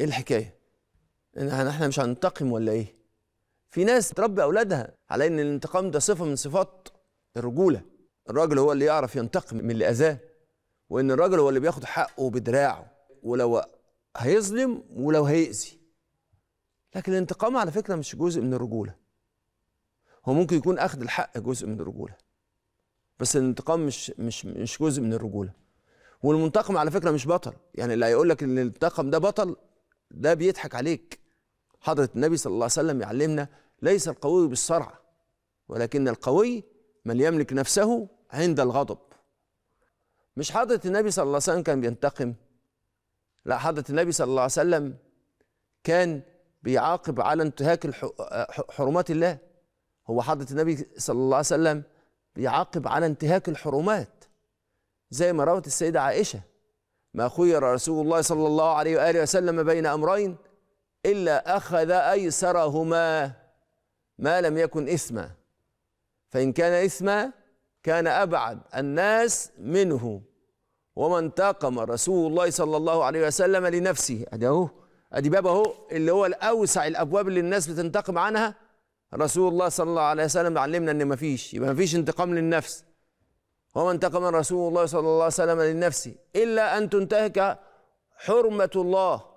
ايه الحكايه إن احنا مش هننتقم ولا ايه في ناس تربي اولادها على ان الانتقام ده صفه من صفات الرجوله الراجل هو اللي يعرف ينتقم من اللي اذاه وان الراجل هو اللي بياخد حقه بدراعه ولو هيظلم ولو هيأذي لكن الانتقام على فكره مش جزء من الرجوله هو ممكن يكون اخذ الحق جزء من الرجوله بس الانتقام مش مش مش جزء من الرجوله والمنتقم على فكره مش بطل يعني اللي هيقول لك ان الانتقام ده بطل ده بيضحك عليك حضرة النبي صلى الله عليه وسلم يعلمنا ليس القوي بالصرع ولكن القوي من يملك نفسه عند الغضب مش حضرة النبي صلى الله عليه وسلم كان بينتقم لا حضرة النبي صلى الله عليه وسلم كان بيعاقب على انتهاك آه، حرمات الله هو حضرة النبي صلى الله عليه وسلم بيعاقب على انتهاك الحرمات زي ما روت السيدة عائشة ما خير رسول الله صلى الله عليه وآله وسلم بين أمرين إلا أخذ أيسرهما ما لم يكن إثما فإن كان إثما كان أبعد الناس منه وما انتقم رسول الله صلى الله عليه وسلم لنفسه أدي أهو أدي باب أهو اللي هو الأوسع الأبواب اللي الناس بتنتقم عنها رسول الله صلى الله عليه وسلم علمنا إن مفيش يبقى مفيش انتقام للنفس وما انتقم رسول الله صلى الله عليه وسلم للنفس إلا أن تنتهك حرمة الله